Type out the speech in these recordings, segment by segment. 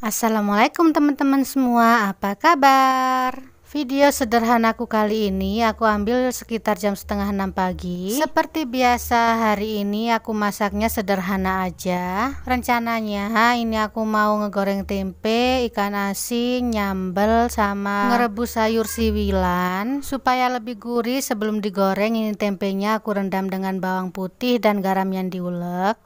Assalamualaikum teman-teman semua, apa kabar? Video sederhanaku kali ini aku ambil sekitar jam setengah enam pagi Seperti biasa hari ini aku masaknya sederhana aja Rencananya ini aku mau ngegoreng tempe, ikan asin, nyambel sama ngerebus sayur siwilan Supaya lebih gurih sebelum digoreng ini tempenya aku rendam dengan bawang putih dan garam yang diulek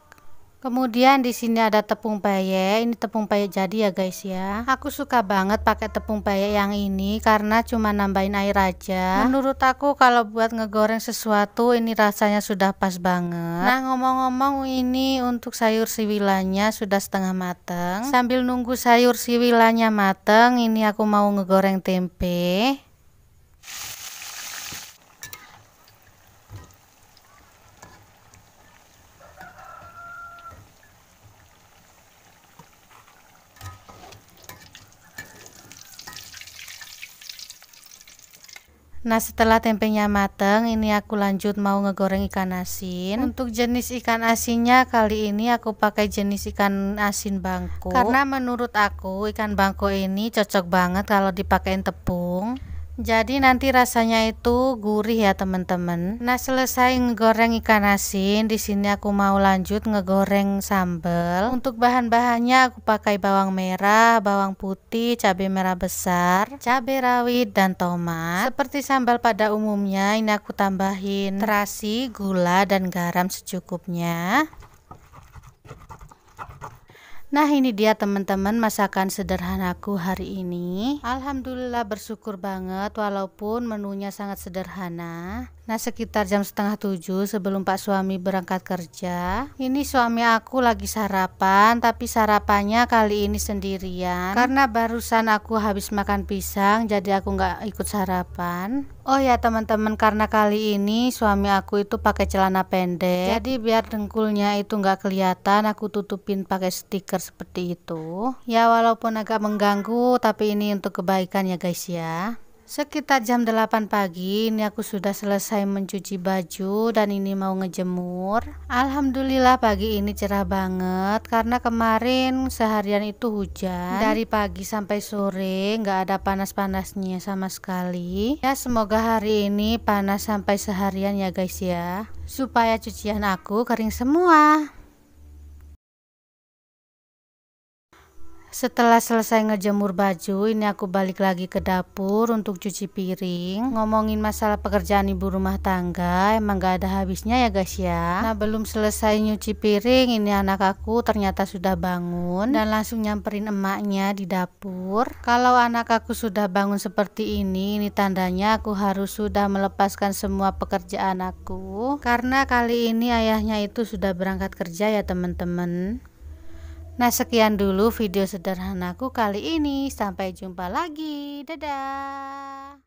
Kemudian di sini ada tepung paye, Ini tepung paye jadi ya guys ya. Aku suka banget pakai tepung paye yang ini karena cuma nambahin air aja. Menurut aku kalau buat ngegoreng sesuatu ini rasanya sudah pas banget. Nah, ngomong-ngomong ini untuk sayur siwilanya sudah setengah mateng. Sambil nunggu sayur siwilanya mateng, ini aku mau ngegoreng tempe. Nah setelah tempenya mateng ini aku lanjut mau ngegoreng ikan asin Untuk jenis ikan asinnya kali ini aku pakai jenis ikan asin bangko Karena menurut aku ikan bangko ini cocok banget kalau dipakein tepung jadi nanti rasanya itu gurih ya teman-teman. Nah selesai ngegoreng ikan asin, di sini aku mau lanjut ngegoreng sambal. Untuk bahan-bahannya aku pakai bawang merah, bawang putih, cabai merah besar, cabai rawit dan tomat. Seperti sambal pada umumnya, ini aku tambahin terasi, gula dan garam secukupnya. Nah ini dia teman-teman masakan sederhanaku hari ini Alhamdulillah bersyukur banget walaupun menunya sangat sederhana Nah sekitar jam setengah tujuh sebelum pak suami berangkat kerja Ini suami aku lagi sarapan tapi sarapannya kali ini sendirian Karena barusan aku habis makan pisang jadi aku gak ikut sarapan Oh ya teman-teman karena kali ini suami aku itu pakai celana pendek Jadi biar dengkulnya itu gak kelihatan aku tutupin pakai stiker seperti itu Ya walaupun agak mengganggu tapi ini untuk kebaikan ya guys ya Sekitar jam 8 pagi ini aku sudah selesai mencuci baju dan ini mau ngejemur Alhamdulillah pagi ini cerah banget karena kemarin seharian itu hujan Dari pagi sampai sore nggak ada panas-panasnya sama sekali Ya semoga hari ini panas sampai seharian ya guys ya Supaya cucian aku kering semua Setelah selesai ngejemur baju, ini aku balik lagi ke dapur untuk cuci piring. Ngomongin masalah pekerjaan ibu rumah tangga, emang gak ada habisnya ya guys ya. Nah belum selesai nyuci piring, ini anak aku ternyata sudah bangun dan langsung nyamperin emaknya di dapur. Kalau anak aku sudah bangun seperti ini, ini tandanya aku harus sudah melepaskan semua pekerjaan aku. Karena kali ini ayahnya itu sudah berangkat kerja ya teman-teman. Nah, sekian dulu video sederhanaku kali ini. Sampai jumpa lagi. Dadah.